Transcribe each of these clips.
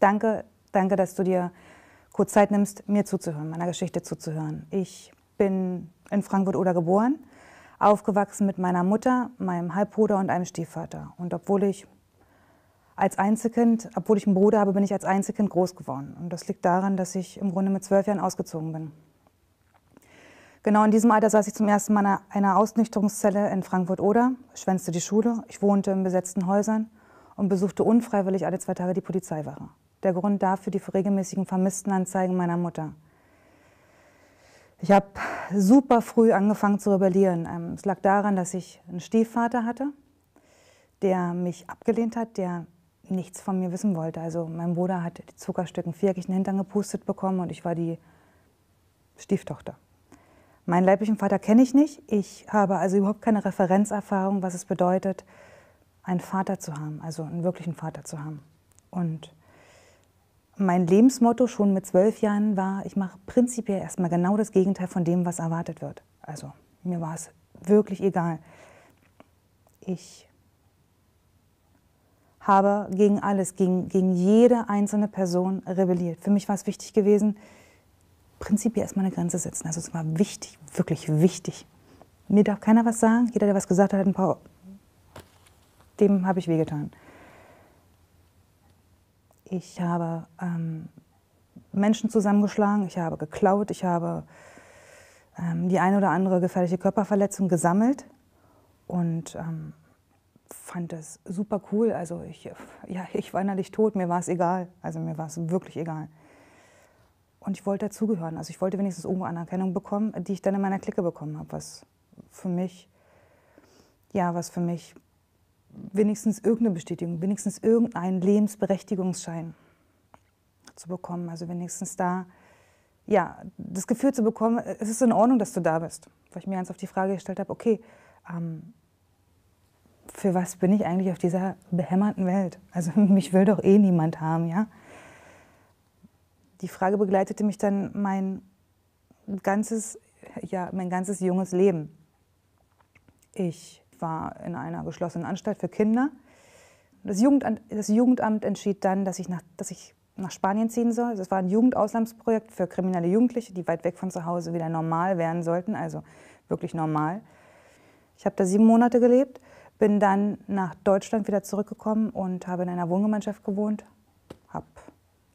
danke, danke, dass du dir kurz Zeit nimmst, mir zuzuhören, meiner Geschichte zuzuhören. Ich bin in Frankfurt-Oder geboren, aufgewachsen mit meiner Mutter, meinem Halbbruder und einem Stiefvater. Und obwohl ich als Einzelkind, obwohl ich einen Bruder habe, bin ich als Einzelkind groß geworden. Und das liegt daran, dass ich im Grunde mit zwölf Jahren ausgezogen bin. Genau in diesem Alter saß ich zum ersten Mal in einer Ausnüchterungszelle in Frankfurt-Oder, schwänzte die Schule, ich wohnte in besetzten Häusern und besuchte unfreiwillig alle zwei Tage die Polizeiwache der Grund dafür die regelmäßigen Vermisstenanzeigen meiner Mutter. Ich habe super früh angefangen zu rebellieren. Ähm, es lag daran, dass ich einen Stiefvater hatte, der mich abgelehnt hat, der nichts von mir wissen wollte. Also mein Bruder hat die Zuckerstücken viereckig in den Hintern gepustet bekommen und ich war die Stieftochter. Meinen leiblichen Vater kenne ich nicht. Ich habe also überhaupt keine Referenzerfahrung, was es bedeutet, einen Vater zu haben, also einen wirklichen Vater zu haben. Und mein Lebensmotto schon mit zwölf Jahren war, ich mache prinzipiell erstmal genau das Gegenteil von dem, was erwartet wird. Also mir war es wirklich egal. Ich habe gegen alles, gegen, gegen jede einzelne Person rebelliert. Für mich war es wichtig gewesen, prinzipiell erstmal eine Grenze setzen. Also es war wichtig, wirklich wichtig. Mir darf keiner was sagen. Jeder, der was gesagt hat, hat ein paar, dem habe ich wehgetan. Ich habe ähm, Menschen zusammengeschlagen, ich habe geklaut, ich habe ähm, die eine oder andere gefährliche Körperverletzung gesammelt und ähm, fand das super cool. Also ich, ja, ich war innerlich tot, mir war es egal. Also mir war es wirklich egal. Und ich wollte dazugehören. Also ich wollte wenigstens irgendwo Anerkennung bekommen, die ich dann in meiner Clique bekommen habe, was für mich, ja, was für mich wenigstens irgendeine Bestätigung, wenigstens irgendeinen Lebensberechtigungsschein zu bekommen. Also wenigstens da, ja, das Gefühl zu bekommen, es ist in Ordnung, dass du da bist. Weil ich mir ganz auf die Frage gestellt habe, okay, ähm, für was bin ich eigentlich auf dieser behämmerten Welt? Also mich will doch eh niemand haben, ja? Die Frage begleitete mich dann mein ganzes, ja, mein ganzes junges Leben. Ich war in einer geschlossenen Anstalt für Kinder. Das Jugendamt, das Jugendamt entschied dann, dass ich, nach, dass ich nach Spanien ziehen soll. Das war ein Jugendauslandsprojekt für kriminelle Jugendliche, die weit weg von zu Hause wieder normal werden sollten, also wirklich normal. Ich habe da sieben Monate gelebt, bin dann nach Deutschland wieder zurückgekommen und habe in einer Wohngemeinschaft gewohnt. Hab,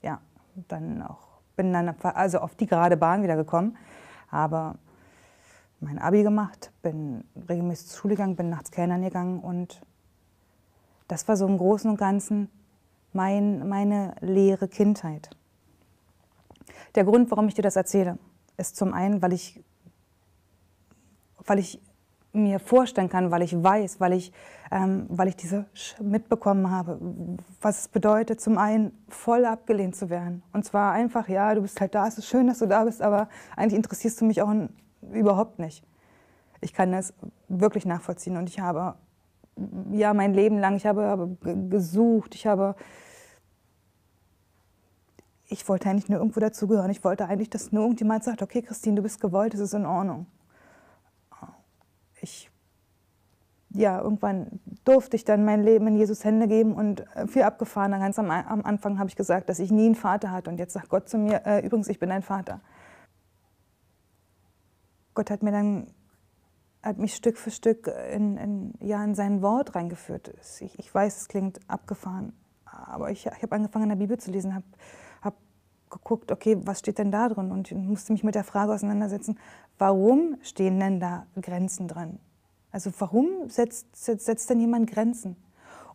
ja, dann auch, bin dann also auf die gerade Bahn wieder gekommen. Aber mein Abi gemacht, bin regelmäßig zur Schule gegangen, bin nachts Kellnern gegangen und das war so im Großen und Ganzen mein, meine leere Kindheit. Der Grund, warum ich dir das erzähle, ist zum einen, weil ich, weil ich mir vorstellen kann, weil ich weiß, weil ich, ähm, weil ich diese Sch mitbekommen habe, was es bedeutet, zum einen voll abgelehnt zu werden. Und zwar einfach, ja, du bist halt da, es ist schön, dass du da bist, aber eigentlich interessierst du mich auch in überhaupt nicht. Ich kann das wirklich nachvollziehen und ich habe ja mein Leben lang, ich habe, habe gesucht, ich habe ich wollte eigentlich nur irgendwo dazugehören. Ich wollte eigentlich, dass nur irgendjemand sagt, okay, Christine, du bist gewollt, es ist in Ordnung. Ich, ja, irgendwann durfte ich dann mein Leben in Jesus Hände geben und äh, viel abgefahren. Ganz am, am Anfang habe ich gesagt, dass ich nie einen Vater hatte. Und jetzt sagt Gott zu mir, äh, übrigens, ich bin dein Vater. Gott hat mir dann hat mich Stück für Stück in, in ja, in sein Wort reingeführt. Ich, ich weiß, es klingt abgefahren, aber ich, ich habe angefangen, in der Bibel zu lesen, habe hab geguckt, okay, was steht denn da drin? Und ich musste mich mit der Frage auseinandersetzen, warum stehen denn da Grenzen drin? Also warum setzt, setzt, setzt denn jemand Grenzen?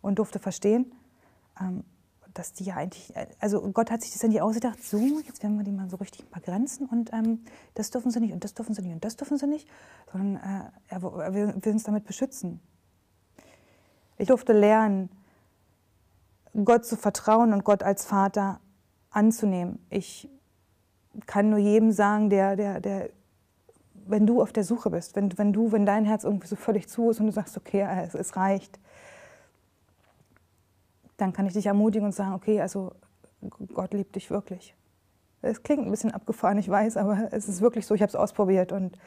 Und durfte verstehen, ähm, dass die ja eigentlich, äh, also Gott hat sich das dann die ausgedacht, so, jetzt werden wir die mal so richtig ein Grenzen und ähm, das dürfen sie nicht und das dürfen sie nicht und das dürfen sie nicht, sondern äh, er, er will, will uns damit beschützen. Ich durfte lernen, Gott zu vertrauen und Gott als Vater anzunehmen. Ich kann nur jedem sagen, der, der, der, wenn du auf der Suche bist, wenn, wenn du, wenn dein Herz irgendwie so völlig zu ist und du sagst, okay, äh, es, es reicht, dann kann ich dich ermutigen und sagen, okay, also Gott liebt dich wirklich. Es klingt ein bisschen abgefahren, ich weiß, aber es ist wirklich so, ich habe es ausprobiert und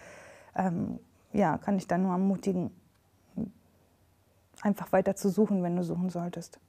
ähm, ja, kann ich dann nur ermutigen, einfach weiter zu suchen, wenn du suchen solltest.